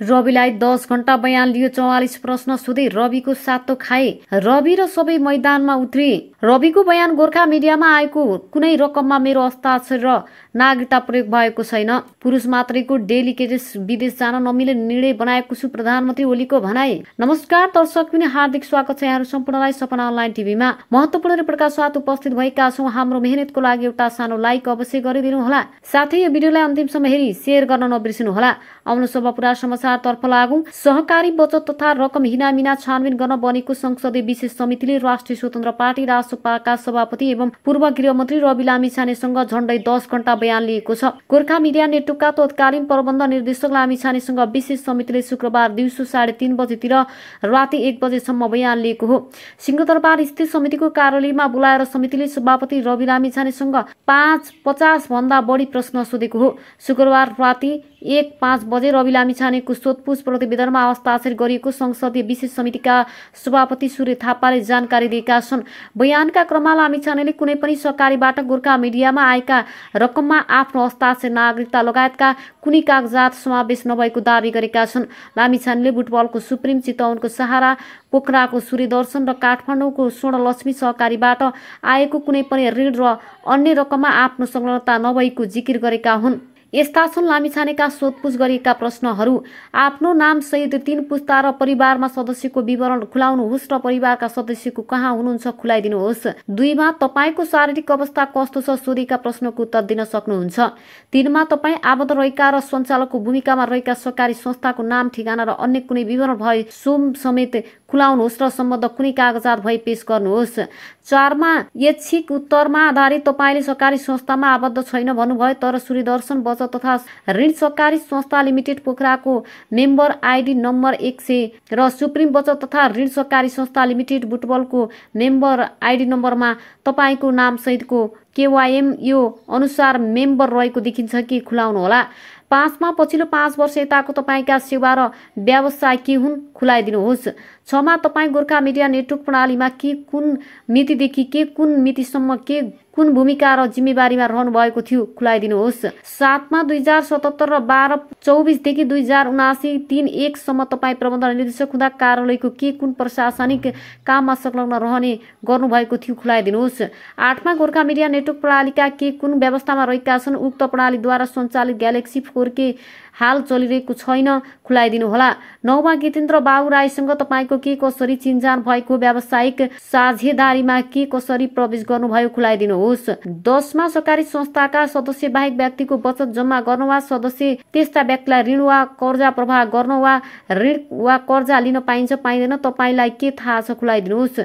रविलाई दस घन्टा बयान लियो चौवालिस प्रश्न सोधे रविको सातो खाए रवि र सबै मैदानमा उत्रे रविको बयान गोर्खा मिडियामा आएको कुनै रकममा मेरो हस्ताक्षर र नागरिकता प्रयोग भएको छैन पुरुष मात्रैको डेलिकेटेस विदेश जान नमिले निर्णय बनाएको छु प्रधानमन्त्री ओलीको भनाई नमस्कार दर्शक पनि हार्दिक स्वागत छ यहाँहरू सम्पूर्णलाई सपना अनलाइन टिभीमा महत्वपूर्ण रिपोर्टका साथ उपस्थित भएका छौँ हाम्रो मेहनतको लागि एउटा सानो लाइक अवश्य गरिदिनु होला साथै यो भिडियोलाई अन्तिमसम्म हेरी सेयर गर्न नबिर्सिनु होला आउनु सभापुरा तर्फ लागौं सहकारी बचत तथा रकम हिनामिना छानबिन गर्न बनेको संसदीय विशेष समितिले राष्ट्रिय स्वतन्त्र पार्टी राजसोपाका सभापति एवं पूर्व गृहमन्त्री रवि लामिछानेसँग झण्डै दस घण्टा बयान लिएको छ गोर्खा मिडिया नेटवर्कका तत्कालीन प्रबन्ध निर्देशक लामिछानेसँग विशेष समितिले शुक्रबार दिउँसो साढे तिन बजेतिर राति एक बजेसम्म बयान लिएको हो सिंहदरबार स्थित समितिको कार्यालयमा बोलाएर समितिले सभापति रवि लामिछानेसँग पाँच पचास भन्दा बढी प्रश्न सोधेको हो शुक्रबार राति एक पाँच बजे रवि लामिछानेको सोधपुछ प्रतिवेदनमा हस्ताक्षर गरिएको संसदीय विशेष समितिका सभापति सूर्य थापाले जानकारी दिएका छन् बयानका क्रममा लामिछानेले कुनै पनि सरकारीबाट गोर्खा मिडियामा आएका रकममा आफ्नो हस्ताक्षर नागरिकता लगायतका कुनै कागजात समावेश नभएको दावी गरेका छन् लामिछानेले बुटबलको सुप्रिम चितवनको सहारा पोखराको सूर्यदर्शन र काठमाडौँको स्वर्णलक्ष्मी सहकारीबाट आएको कुनै पनि ऋण र अन्य रकममा आफ्नो संलग्नता नभएको जिकिर गरेका हुन् यस्ता छन् लामिछानेका सोधपुछ गरिएका प्रश्नहरू आफ्नो नामसहित तिन पुस्ता र परिवारमा सदस्यको विवरण खुलाउनुहोस् र परिवारका सदस्यको कहाँ हुनुहुन्छ खुलाइदिनुहोस् दुईमा तपाईँको शारीरिक अवस्था कस्तो छ सोधेका प्रश्नको उत्तर दिन सक्नुहुन्छ तिनमा तपाईँ आबद्ध रहेका र सञ्चालकको भूमिकामा रहेका सरकारी संस्थाको नाम ठेगाना र अन्य कुनै विवरण भए सोम समेत खुलाउनुहोस् र सम्बद्ध कुनै कागजात भए पेश गर्नुहोस् चारमा यच्छिक उत्तरमा आधारित तपाईँले सरकारी संस्थामा आबद्ध छैन भन्नुभयो तर सूर्यदर्शन बचत तथा ऋण सहकारी संस्था लिमिटेड पोखराको मेम्बर आइडी नम्बर एक सय र सुप्रिम बचत तथा ऋण सहकारी संस्था लिमिटेड बुटबलको मेम्बर आइडी नम्बरमा तपाईँको नामसहितको केवाइएम यो अनुसार मेम्बर रहेको देखिन्छ कि खुलाउनुहोला पाँचमा पछिल्लो पाँच वर्ष यताको तपाईँका सेवा र व्यवसाय के हुन् खुलाइदिनुहोस् छमा तपाईँ गोर्खा मिडिया नेटवर्क प्रणालीमा के कुन मितिदेखि के कुन मितिसम्म के कुन भूमिका र जिम्मेवारीमा रहनु भएको थियो खुलाइदिनुहोस् सातमा दुई हजार सतहत्तर र बाह्र चौबिसदेखि दुई हजार उनासी तिन एकसम्म तपाईँ प्रबन्धन निर्देशक हुँदा कार्यालयको के कुन प्रशासनिक काममा संलग्न रहने गर्नुभएको थियो खुलाइदिनुहोस् आठमा गोर्खा मिडिया नेटवर्क प्रणालीका के कुन व्यवस्थामा रहेका छन् उक्त प्रणालीद्वारा सञ्चालित ग्यालेक्सी फोर के हाल चलिरहेको छैन खुलाइदिनुहोला नौमा गीतेन्द्र बाबु राईसँग तपाईँको के कसरी चिन्जान भएको व्यावसायिक साझेदारीमा के कसरी प्रवेश गर्नुभयो खुलाइदिनुहोस् दसमा सरकारी संस्थाका सदस्य बाहेक व्यक्तिको बचत जम्मा गर्न वा सदस्य त्यस्ता व्यक्तिलाई ऋण वा कर्जा प्रवाह गर्न वा ऋण वा कर्जा लिन पाइन्छ पाइँदैन तपाईँलाई के थाहा छ खुलाइदिनुहोस्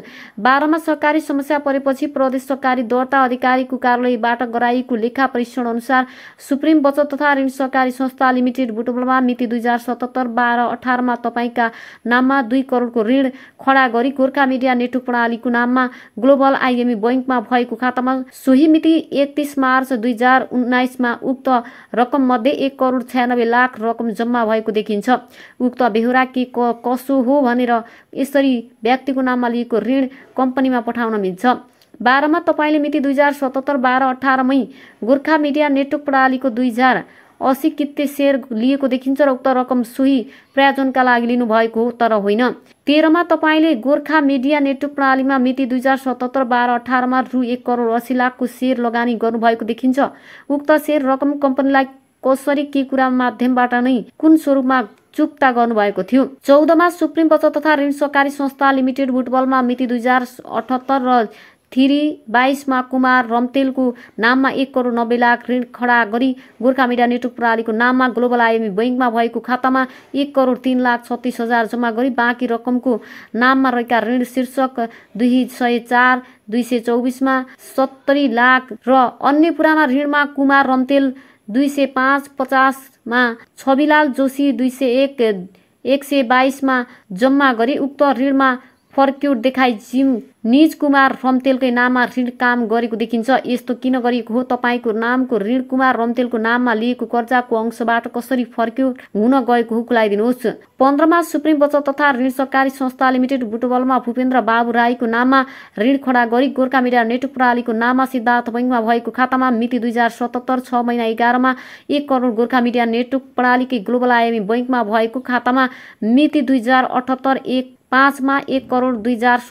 बाह्रमा सरकारी समस्या परेपछि प्रदेश सरकारी दर्ता अधिकारीको कार्यालयबाट गराइएको लेखा परीक्षण अनुसार सुप्रिम बचत तथा ऋण सरकारी संस्था लिमिटेड लिमिटेड बुटुलमा मिति दुई हजार सतहत्तर बाह्र अठारमा तपाईँका नाममा दुई करोडको ऋण खडा गरी गोर्खा मिडिया नेटवर्क प्रणालीको नाममा ग्लोबल आइएमई बैङ्कमा भएको खातामा सोही मिति एकतिस मार्च दुई हजार उन्नाइसमा उक्त मध्ये एक करोड छ्यानब्बे लाख रकम जम्मा भएको देखिन्छ उक्त बेहोरा के कसो हो भनेर यसरी व्यक्तिको नाममा लिएको ऋण कम्पनीमा पठाउन मिल्छ बाह्रमा तपाईँले मिति दुई हजार सतहत्तर बाह्र अठारमै गोर्खा मिडिया नेटवर्क प्रणालीको दुई हजार असी कित्ते सेयर लिएको देखिन्छ र उक्त रकम सोही प्रायोजनका लागि लिनुभएको हो तर होइन तेह्रमा तपाईँले गोर्खा मिडिया नेटवर्क प्रणालीमा मिति दुई हजार सतहत्तर बाह्र अठारमा रु एक करोड असी लाखको सेयर लगानी गर्नुभएको देखिन्छ उक्त सेयर रकम कम्पनीलाई कसरी के कुरा माध्यमबाट नै कुन स्वरूपमा चुक्ता गर्नुभएको थियो चौधमा सुप्रिम बचत तथा ऋण सहकारी संस्था लिमिटेड बुटबलमा मिति दुई हजार अठहत्तर र थिरी बाइसमा कुमार रम्तेलको नाममा एक करोड नब्बे लाख ऋण खडा गरी गोर्खा मिडिया नेटवर्क प्रणालीको नाममा ग्लोबल आइएमी बैङ्कमा भएको खातामा एक करोड तिन लाख छत्तिस हजार जम्मा गरी बाँकी रकमको नाममा रहेका ऋण शीर्षक दुई सय चार दुई सय चौबिसमा सत्तरी लाख र अन्य पुराना ऋणमा कुमार रम्तेल दुई सय पाँच पचासमा छविलाल जोशी दुई सय एक एक सय बाइसमा जम्मा गरी उक्त ऋणमा फर्क्युट देखाइ जिम निज कुमार रम्तेलकै नाममा ऋण काम गरेको देखिन्छ यस्तो किन गरिएको हो तपाईँको नामको ऋण कुमार रम्तेलको नाममा लिएको कर्जाको अंशबाट कसरी फर्क्युट हुन गएको हो कुलाइदिनुहोस् पन्ध्रमा सुप्रिम बचत तथा ऋण सरकारी संस्था लिमिटेड बुटबलमा भूपेन्द्र बाबु राईको नाममा ऋण खडा गरी गोर्खा मिडिया नेटवर्क प्रणालीको नाममा सिद्धार्थ बैङ्कमा भएको खातामा मिति दुई हजार सतहत्तर छ महिना एघारमा एक करोड गोर्खा मिडिया नेटवर्क प्रणालीकै ग्लोबल आइएमी बैङ्कमा भएको खातामा मिति दुई हजार अठहत्तर एक पाँचमा एक करोड दुई हजार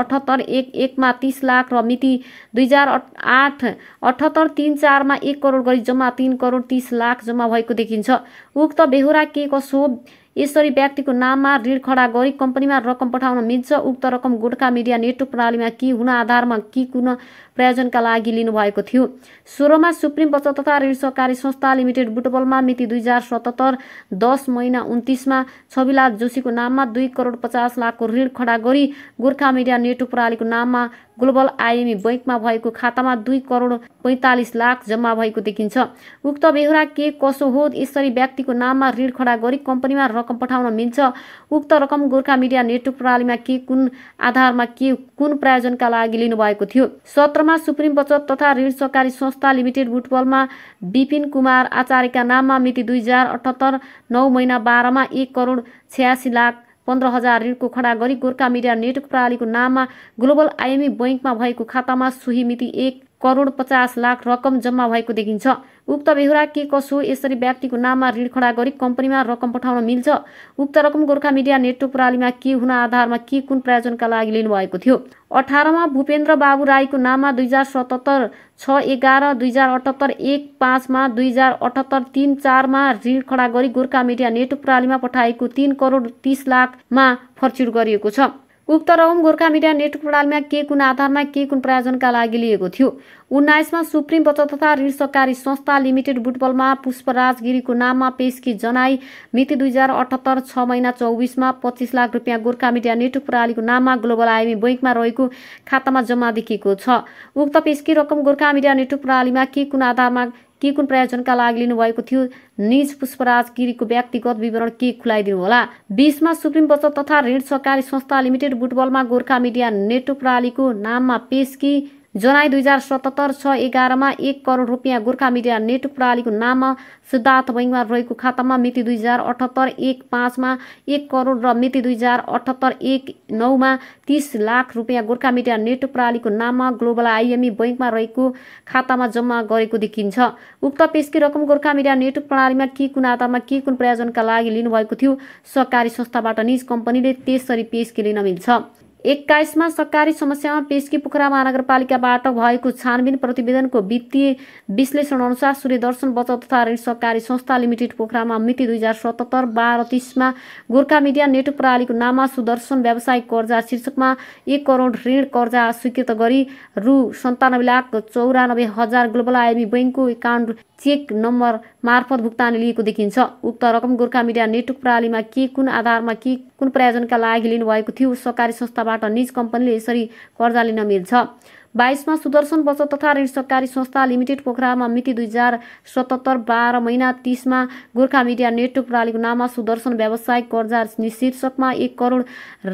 अठहत्तर एक एकमा तिस लाख र मिति दुई हजार आठ अठहत्तर तिन चारमा एक करोड गरी जम्मा तिन करोड तिस लाख जम्मा भएको देखिन्छ उक्त बेहोरा के कसो यसरी व्यक्तिको नाममा ऋण खडा गरी कम्पनीमा रकम पठाउन मिल्छ उक्त रकम गोर्खा मिडिया नेटवर्क प्रणालीमा के हुन आधारमा के कुन प्रयोजनका लागि लिनुभएको थियो सोह्रमा सुप्रिम बचत तथा ऋण सहकारी संस्था लिमिटेड बुटबलमा मिति दुई हजार सतहत्तर दस महिना उन्तिसमा छविलाल जोशीको नाममा दुई करोड पचास लाखको ऋण खडा गरी गोर्खा मिडिया नेटवर्क प्रणालीको नाममा ग्लोबल आइएमई बैङ्कमा भएको खातामा दुई करोड पैँतालिस लाख जम्मा भएको देखिन्छ उक्त बेहोरा के कसो हो यसरी व्यक्तिको नाममा ऋण खडा गरी कम्पनीमा रकम पठाउन मिल्छ उक्त रकम गोर्खा मिडिया नेटवर्क प्रणालीमा के कुन आधारमा के कुन प्रायोजनका लागि लिनुभएको थियो सत्रमा सुप्रिम बचत तथा ऋण सहकारी संस्था लिमिटेड बुटबलमा विपिन कुमार आचार्यका नाममा मिति दुई हजार अठहत्तर नौ महिना बाह्रमा एक करोड छ्यासी लाख पन्ध्र हजार ऋणको खडा गरी गोर्खा मिडिया नेटवर्क प्रणालीको नाममा ग्लोबल आइएमई बैङ्कमा भएको खातामा सोही मिति एक करोड पचास लाख रकम जम्मा भएको देखिन्छ उक्त बेहुरा के कसो यसरी व्यक्तिको नाममा ऋण खडा गरी कम्पनीमा रकम पठाउन मिल्छ उक्त रकम गोर्खा मिडिया नेटवर्क प्रणालीमा के हुन आधारमा के कुन प्रयोजनका लागि लिनुभएको थियो अठारमा भूपेन्द्र बाबु राईको नाममा दुई हजार सतहत्तर छ एघार दुई हजार अठहत्तर एक पाँचमा दुई हजार अठहत्तर तिन चारमा ऋण खडा गरी गोर्खा मिडिया नेटवर्क प्रणालीमा पठाएको तिन करोड तिस लाखमा फर्चुर गरिएको छ उक्त रकम गोर्खा मिडिया नेटवर्क प्रणालीमा के कुन आधारमा के कुन प्रायोजनका लागि लिएको थियो उन्नाइसमा सुप्रिम बचत तथा ऋण सहकारी संस्था लिमिटेड बुटबलमा पुष्पराज गिरीको नाममा पेशकी जनाई मिति दुई हजार अठहत्तर छ महिना चौबिसमा पच्चिस लाख रुपियाँ गोर्खा मिडिया नेटवर्क प्रणालीको नाममा ग्लोबल आइएमी बैङ्कमा रहेको खातामा जम्मा देखिएको छ उक्त पेशकी रकम गोर्खा मिडिया नेटवर्क प्रणालीमा के कुन आधारमा के कुन प्रयोजनका लागि लिनुभएको थियो निज पुष्पराज गिरीको व्यक्तिगत विवरण के खुलाइदिनु होला बिसमा सुप्रिम बचत तथा ऋण सहकारी संस्था लिमिटेड बुटबलमा गोर्खा मिडिया नेटवर्क प्रणालीको नाममा कि जुलाई दुई हजार सतहत्तर छ एघारमा एक करोड रुपियाँ गोर्खा मिडिया नेटवर्क प्रणालीको नाममा सिद्धार्थ बैङमा रहेको खातामा मिति दुई हजार अठहत्तर एक पाँचमा एक करोड र मिति दुई हजार अठहत्तर एक नौमा तिस लाख रुपियाँ गोर्खा मिडिया नेटवर्क प्रणालीको नाममा ग्लोबल आइएमई बैङ्कमा रहेको खातामा जम्मा गरेको देखिन्छ उक्त पेसकी रकम गोर्खा मिडिया नेटवर्क प्रणालीमा के कुन आधारमा के कुन प्रयोजनका लागि लिनुभएको थियो सहकारी संस्थाबाट निज कम्पनीले त्यसरी पेसकी लिन मिल्छ एक्काइसमा सरकारी समस्यामा पेस्की पोखरा महानगरपालिकाबाट भएको छानबिन प्रतिवेदनको वित्तीय विश्लेषण अनुसार सूर्यदर्शन बचत तथा ऋण सहकारी संस्था लिमिटेड पोखरामा मिति दुई हजार सतहत्तर बाह्र तिसमा गोर्खा मिडिया नेटवर्क प्रणालीको नाममा सुदर्शन व्यावसायिक कर्जा शीर्षकमा एक करोड ऋण कर्जा स्वीकृत गरी रु सन्तानब्बे लाख चौरानब्बे हजार ग्लोबल आइएमी बैङ्कको एकाउन्ट चेक नम्बर मार्फत भुक्तानी लिएको देखिन्छ उक्त रकम गोर्खा मिडिया नेटवर्क प्रणालीमा के कुन आधारमा के कुन प्रयोजनका लागि लिनुभएको थियो सहकारी संस्थाबाट निजबाट निज कम्पनीले यसरी कर्जा लिन मिल्छ बाइसमा सुदर्शन बचत तथा ऋण सहकारी संस्था लिमिटेड पोखरामा मिति दुई हजार सतहत्तर बाह्र महिना तिसमा गोर्खा मिडिया नेटवर्क प्रणालीको नाममा सुदर्शन व्यावसायिक कर्जा शीर्षकमा एक करोड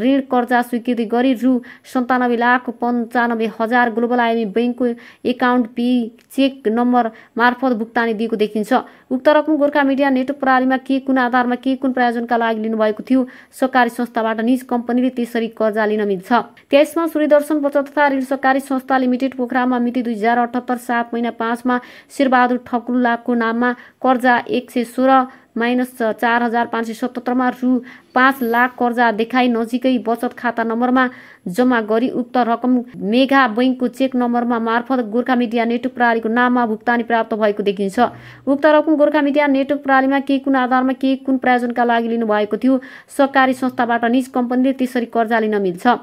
ऋण कर्जा स्वीकृति गरी रु सन्तानब्बे लाख पन्चानब्बे हजार ग्लोबल आइएमई ब्याङ्कको एकाउन्ट पी चेक नम्बर मार्फत भुक्तानी दिएको देखिन्छ उक्त रकम गोर्खा मिडिया नेटवर्क प्रणालीमा के कुन आधारमा के कुन प्रयोजनका लागि लिनुभएको थियो सहकारी संस्थाबाट निज कम्पनीले त्यसरी कर्जा लिन मिल्छ त्यसमा सूर्यदर्शन बचत तथा ऋण सहकारी संस्था संस्था लिमिटेड पोखरामा मिति दुई हजार अठहत्तर सात महिना पाँचमा शेरबहादुर ठकुल्लाको नाममा कर्जा एक सय सोह्र माइनस चार हजार पाँच सय सतहत्तरमा रु पाँच लाख कर्जा देखाई नजिकै बचत खाता नम्बरमा जम्मा गरी उक्त रकम मेघा बैङ्कको चेक नम्बरमा मार्फत गोर्खा मिडिया नेटवर्क प्रणालीको नाममा भुक्तानी प्राप्त भएको देखिन्छ उक्त रकम गोर्खा मिडिया नेटवर्क प्रणालीमा के कुन आधारमा के कुन प्रयोजनका लागि लिनुभएको थियो सहकारी संस्थाबाट निज कम्पनीले त्यसरी कर्जा लिन मिल्छ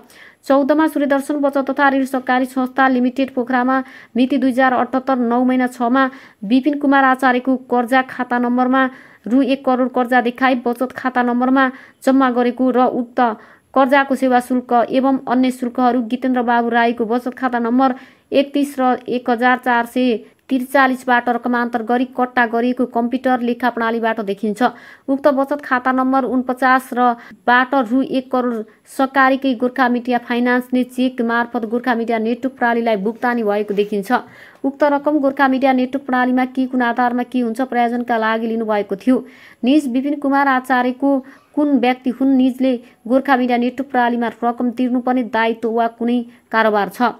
चौधमा सूर्यदर्शन बचत तथा ऋण सहकारी संस्था लिमिटेड पोखरामा मिति दुई हजार अठहत्तर नौ महिना छमा विपिन कुमार आचार्यको कर्जा खाता नम्बरमा रु एक करोड कर्जा देखाई बचत खाता नम्बरमा जम्मा गरेको र उक्त कर्जाको सेवा शुल्क एवं अन्य शुल्कहरू गितेन्द्र बाबु राईको बचत खाता नम्बर एकतिस र एक हजार चार सय त्रिचालिसबाट रकमान्तर गरी कट्टा गरिएको कम्प्युटर लेखा प्रणालीबाट देखिन्छ उक्त बचत खाता नम्बर उनपचास र बाट रु एक करोड सकारीकै गोर्खा मिडिया फाइनान्सले चेक मार्फत गोर्खा मिडिया नेटवर्क प्रणालीलाई भुक्तानी भएको देखिन्छ उक्त रकम गोर्खा मिडिया नेटवर्क प्रणालीमा के कुन आधारमा के हुन्छ प्रयोजनका लागि लिनुभएको थियो निज विपिन कुमार आचार्यको कुन व्यक्ति हुन् निजले गोर्खा मिडिया नेटवर्क प्रणालीमा रकम तिर्नुपर्ने दायित्व वा कुनै कारोबार छ